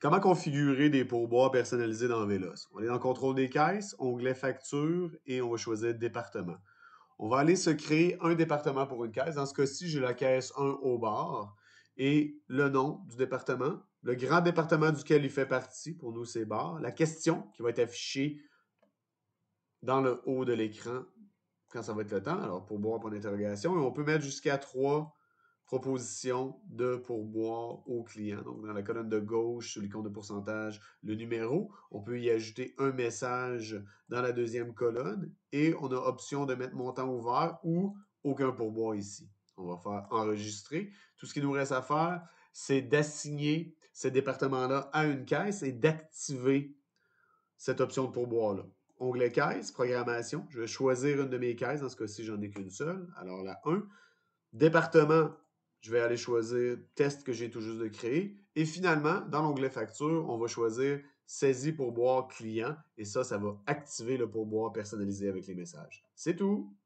Comment configurer des pourboires personnalisés dans Vélos? On est dans Contrôle des caisses, onglet Facture et on va choisir Département. On va aller se créer un département pour une caisse. Dans ce cas-ci, j'ai la caisse 1 au bar et le nom du département, le grand département duquel il fait partie, pour nous c'est bar, la question qui va être affichée dans le haut de l'écran quand ça va être le temps, alors pour boire pour et on peut mettre jusqu'à 3 proposition de pourboire au client. Donc, dans la colonne de gauche, sur l'icône de pourcentage, le numéro. On peut y ajouter un message dans la deuxième colonne et on a option de mettre montant ouvert ou aucun pourboire ici. On va faire enregistrer. Tout ce qu'il nous reste à faire, c'est d'assigner ce département-là à une caisse et d'activer cette option de pourboire-là. Onglet caisse, programmation. Je vais choisir une de mes caisses. Dans ce cas-ci, j'en ai qu'une seule. Alors, la 1. Département, je vais aller choisir test que j'ai tout juste de créer. Et finalement, dans l'onglet facture, on va choisir saisie boire client. Et ça, ça va activer le pourboire personnalisé avec les messages. C'est tout.